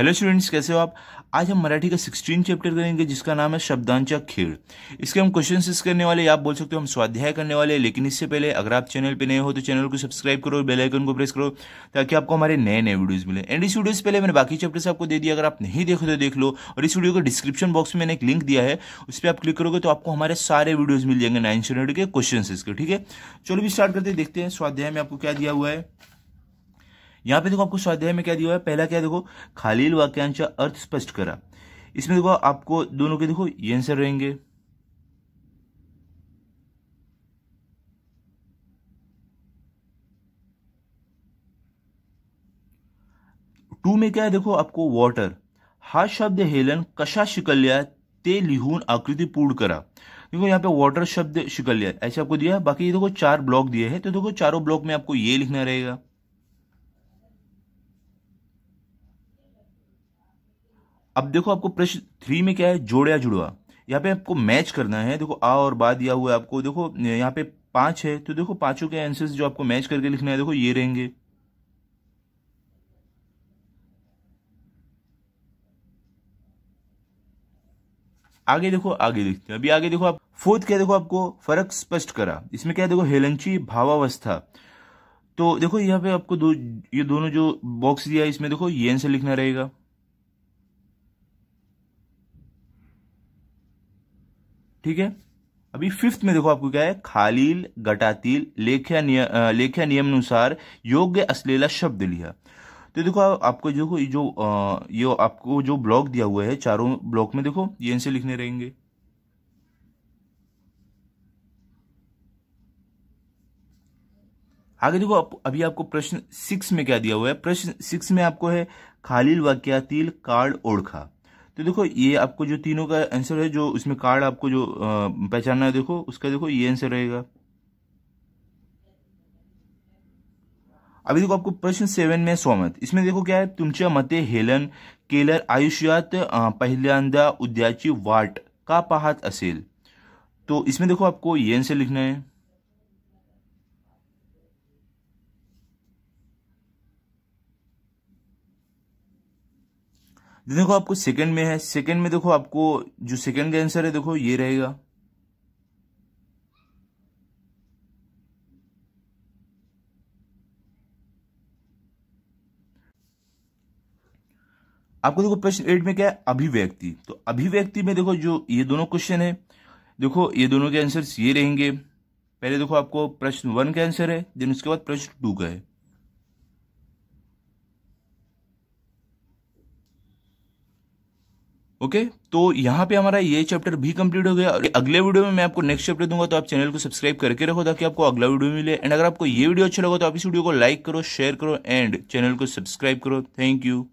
Hello students कैसे हो आप आज हम मराठी का सिक्सटीन चैप्टर करेंगे जिसका नाम है शब्दांचा खेड़ इसके हम क्वेश्चन करने वाले आप बोल सकते हो हम स्वाध्याय करने वाले लेकिन इससे पहले अगर आप चैनल पे नए हो तो चैनल को सब्सक्राइब करो बेल आइकन को प्रेस करो ताकि आपको हमारे नए नए वीडियोज मिले एंड इस वीडियो से पहले मैंने बाकी चैप्टर्स आपको दे दिया अगर आप नहीं देखो तो देख लो और इस वीडियो को डिस्क्रिप्शन बॉक्स में मैंने एक लिंक दिया है उस पर आप क्लिक करोगे तो आपको हमारे सारे वीडियोज मिल जाएंगे नाइन स्टैंडर्ड के क्वेश्चन के ठीक है चलो भी स्टार्ट करते देखते हैं स्वाध्याय में आपको क्या दिया हुआ है यहाँ पे देखो आपको स्वाध्याय में क्या दिया हुआ है पहला क्या देखो खालील वाक्यांश अर्थ स्पष्ट करा इसमें देखो आपको दोनों के देखो ये आंसर रहेंगे टू में क्या है देखो आपको वॉटर हा शब्द हेलन कशा शिकल्या ते लिहून आकृति पूर्ण करा देखो यहाँ पे वॉटर शब्द शिकल्या ऐसे आपको दिया है बाकी ये देखो चार ब्लॉक दिए हैं तो देखो चारों ब्लॉक में आपको ये लिखना रहेगा अब देखो आपको प्रश्न थ्री में क्या है जोड़या जुड़वा यहाँ पे आपको मैच करना है देखो आ और बा दिया हुआ है आपको देखो यहाँ पे पांच है तो देखो पांचों के आंसर्स जो आपको मैच करके लिखना है देखो ये रहेंगे आगे देखो आगे लिखते हैं अभी आगे देखो आप फोर्थ क्या देखो आपको फर्क स्पष्ट करा इसमें क्या देखो हेलंची भावावस्था तो देखो यहाँ पे आपको दो ये दोनों जो बॉक्स दिया है इसमें देखो ये आंसर लिखना रहेगा ठीक है अभी फिफ्थ में देखो आपको क्या है खालील गटातील लेख्या निय, लेख्या अनुसार योग्य असलेला शब्द लिया तो देखो आपको देखो ये जो ये आपको जो ब्लॉक दिया हुआ है चारों ब्लॉक में देखो ये इनसे लिखने रहेंगे आगे देखो आप, अभी आपको प्रश्न सिक्स में क्या दिया हुआ है प्रश्न सिक्स में आपको है खालील वाक्यातील कार्ड ओढ़खा तो देखो ये आपको जो तीनों का आंसर है जो इसमें कार्ड आपको जो पहचानना है देखो उसका देखो ये आंसर रहेगा अभी देखो आपको प्रश्न सेवन में सोमत इसमें देखो क्या है तुमच्या मते हेलन केलर आयुष्यात पहल्यांदा उद्याची वाट का पहात असेल तो इसमें देखो आपको ये आंसर लिखना है तो देखो आपको सेकंड में है सेकंड में देखो आपको जो सेकंड का आंसर है देखो ये रहेगा आपको देखो प्रश्न एट में क्या है अभिव्यक्ति तो अभिव्यक्ति में देखो जो ये दोनों क्वेश्चन है देखो ये दोनों के आंसर ये रहेंगे पहले देखो आपको प्रश्न वन का आंसर है देन उसके बाद प्रश्न टू का है ओके okay? तो यहाँ पे हमारा ये चैप्टर भी कंप्लीट हो गया और अगले वीडियो में मैं आपको नेक्स्ट चैप्टर दूंगा तो आप चैनल को सब्सक्राइब करके रखो ताकि आपको अगला वीडियो मिले एंड अगर आपको ये वीडियो अच्छा लगा तो आप इस वीडियो को लाइक करो शेयर करो एंड चैनल को सब्सक्राइब करो थैंक यू